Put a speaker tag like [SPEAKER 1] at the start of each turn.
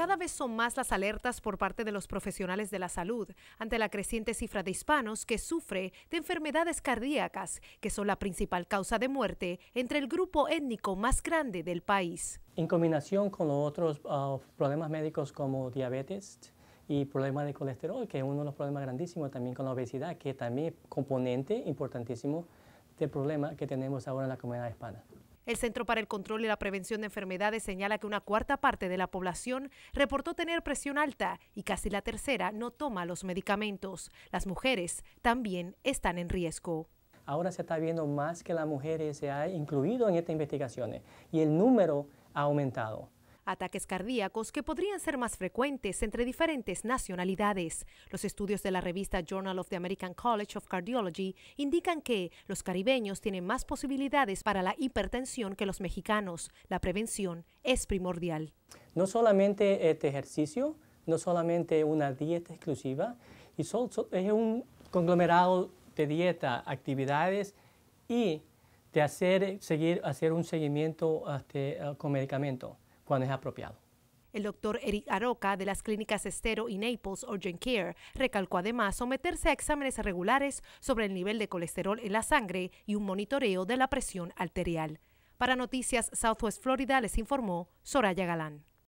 [SPEAKER 1] Cada vez son más las alertas por parte de los profesionales de la salud ante la creciente cifra de hispanos que sufre de enfermedades cardíacas, que son la principal causa de muerte entre el grupo étnico más grande del país.
[SPEAKER 2] En combinación con otros ah, problemas médicos como diabetes y problemas de colesterol, que es uno de los problemas grandísimos también con la obesidad, que también es componente importantísimo del problema que tenemos ahora en la comunidad hispana.
[SPEAKER 1] El Centro para el Control y la Prevención de Enfermedades señala que una cuarta parte de la población reportó tener presión alta y casi la tercera no toma los medicamentos. Las mujeres también están en riesgo.
[SPEAKER 2] Ahora se está viendo más que las mujeres se ha incluido en estas investigaciones y el número ha aumentado
[SPEAKER 1] ataques cardíacos que podrían ser más frecuentes entre diferentes nacionalidades. Los estudios de la revista Journal of the American College of Cardiology indican que los caribeños tienen más posibilidades para la hipertensión que los mexicanos. La prevención es primordial.
[SPEAKER 2] No solamente este ejercicio, no solamente una dieta exclusiva, y es un conglomerado de dieta, actividades y de hacer, seguir, hacer un seguimiento este, eh, con medicamento apropiado.
[SPEAKER 1] El doctor Eric Aroca de las clínicas Estero y Naples Urgent Care recalcó además someterse a exámenes regulares sobre el nivel de colesterol en la sangre y un monitoreo de la presión arterial. Para Noticias Southwest Florida les informó Soraya Galán.